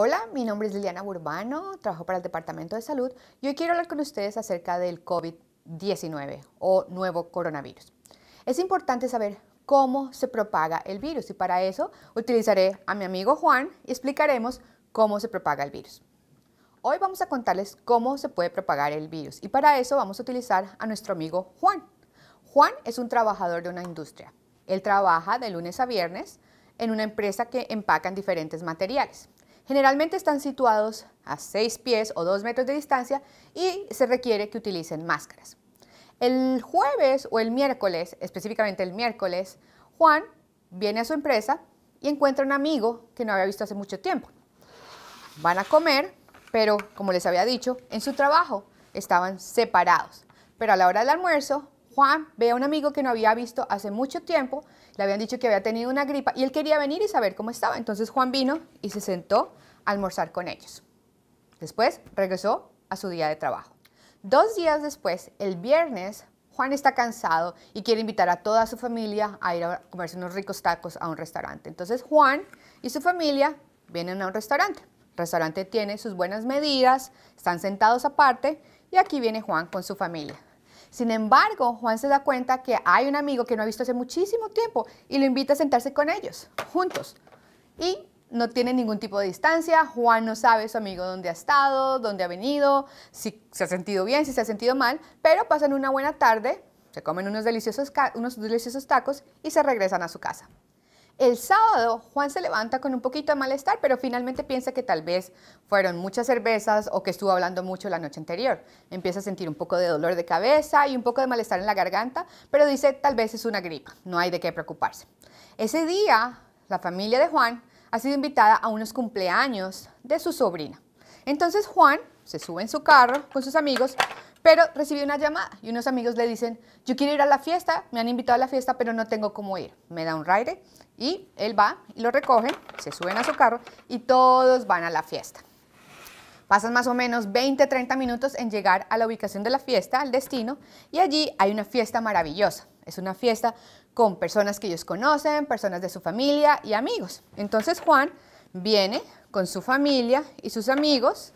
Hola, mi nombre es Liliana Burbano, trabajo para el Departamento de Salud y hoy quiero hablar con ustedes acerca del COVID-19 o nuevo coronavirus. Es importante saber cómo se propaga el virus y para eso utilizaré a mi amigo Juan y explicaremos cómo se propaga el virus. Hoy vamos a contarles cómo se puede propagar el virus y para eso vamos a utilizar a nuestro amigo Juan. Juan es un trabajador de una industria. Él trabaja de lunes a viernes en una empresa que empacan diferentes materiales. Generalmente están situados a 6 pies o 2 metros de distancia y se requiere que utilicen máscaras. El jueves o el miércoles, específicamente el miércoles, Juan viene a su empresa y encuentra un amigo que no había visto hace mucho tiempo. Van a comer, pero como les había dicho, en su trabajo estaban separados. Pero a la hora del almuerzo, Juan ve a un amigo que no había visto hace mucho tiempo, le habían dicho que había tenido una gripa y él quería venir y saber cómo estaba. Entonces Juan vino y se sentó a almorzar con ellos. Después regresó a su día de trabajo. Dos días después, el viernes, Juan está cansado y quiere invitar a toda su familia a ir a comerse unos ricos tacos a un restaurante. Entonces Juan y su familia vienen a un restaurante. El restaurante tiene sus buenas medidas, están sentados aparte y aquí viene Juan con su familia. Sin embargo, Juan se da cuenta que hay un amigo que no ha visto hace muchísimo tiempo y lo invita a sentarse con ellos, juntos. Y no tiene ningún tipo de distancia, Juan no sabe su amigo dónde ha estado, dónde ha venido, si se ha sentido bien, si se ha sentido mal, pero pasan una buena tarde, se comen unos deliciosos, unos deliciosos tacos y se regresan a su casa. El sábado Juan se levanta con un poquito de malestar, pero finalmente piensa que tal vez fueron muchas cervezas o que estuvo hablando mucho la noche anterior. Empieza a sentir un poco de dolor de cabeza y un poco de malestar en la garganta, pero dice tal vez es una gripa, no hay de qué preocuparse. Ese día, la familia de Juan ha sido invitada a unos cumpleaños de su sobrina. Entonces Juan se sube en su carro con sus amigos pero recibió una llamada y unos amigos le dicen, yo quiero ir a la fiesta, me han invitado a la fiesta, pero no tengo cómo ir. Me da un raire y él va y lo recogen, se suben a su carro y todos van a la fiesta. Pasan más o menos 20, 30 minutos en llegar a la ubicación de la fiesta, al destino, y allí hay una fiesta maravillosa. Es una fiesta con personas que ellos conocen, personas de su familia y amigos. Entonces Juan viene con su familia y sus amigos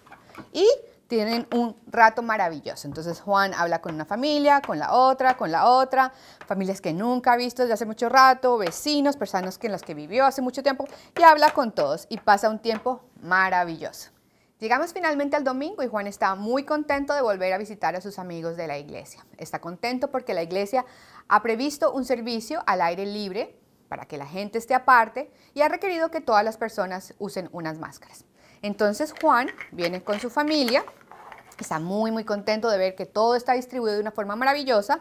y tienen un rato maravilloso. Entonces Juan habla con una familia, con la otra, con la otra, familias que nunca ha visto desde hace mucho rato, vecinos, personas que en las que vivió hace mucho tiempo, y habla con todos y pasa un tiempo maravilloso. Llegamos finalmente al domingo y Juan está muy contento de volver a visitar a sus amigos de la iglesia. Está contento porque la iglesia ha previsto un servicio al aire libre para que la gente esté aparte y ha requerido que todas las personas usen unas máscaras. Entonces Juan viene con su familia Está muy, muy contento de ver que todo está distribuido de una forma maravillosa.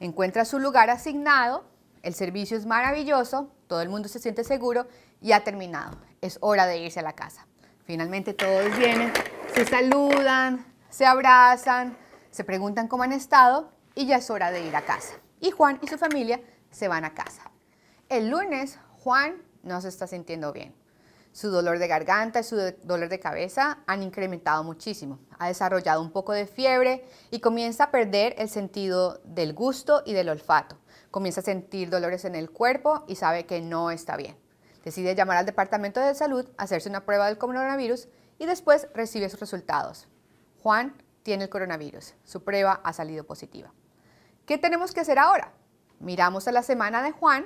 Encuentra su lugar asignado, el servicio es maravilloso, todo el mundo se siente seguro y ha terminado. Es hora de irse a la casa. Finalmente todos vienen, se saludan, se abrazan, se preguntan cómo han estado y ya es hora de ir a casa. Y Juan y su familia se van a casa. El lunes Juan no se está sintiendo bien. Su dolor de garganta y su dolor de cabeza han incrementado muchísimo. Ha desarrollado un poco de fiebre y comienza a perder el sentido del gusto y del olfato. Comienza a sentir dolores en el cuerpo y sabe que no está bien. Decide llamar al Departamento de Salud, hacerse una prueba del coronavirus y después recibe sus resultados. Juan tiene el coronavirus. Su prueba ha salido positiva. ¿Qué tenemos que hacer ahora? Miramos a la semana de Juan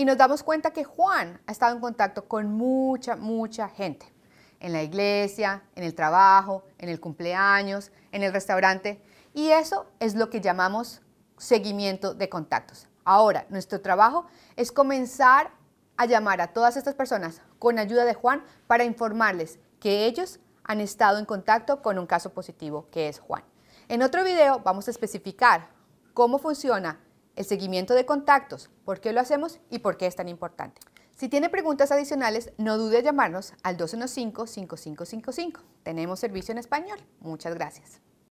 y nos damos cuenta que Juan ha estado en contacto con mucha, mucha gente. En la iglesia, en el trabajo, en el cumpleaños, en el restaurante. Y eso es lo que llamamos seguimiento de contactos. Ahora, nuestro trabajo es comenzar a llamar a todas estas personas con ayuda de Juan para informarles que ellos han estado en contacto con un caso positivo que es Juan. En otro video vamos a especificar cómo funciona el seguimiento de contactos, por qué lo hacemos y por qué es tan importante. Si tiene preguntas adicionales, no dude en llamarnos al 215-5555. Tenemos servicio en español. Muchas gracias.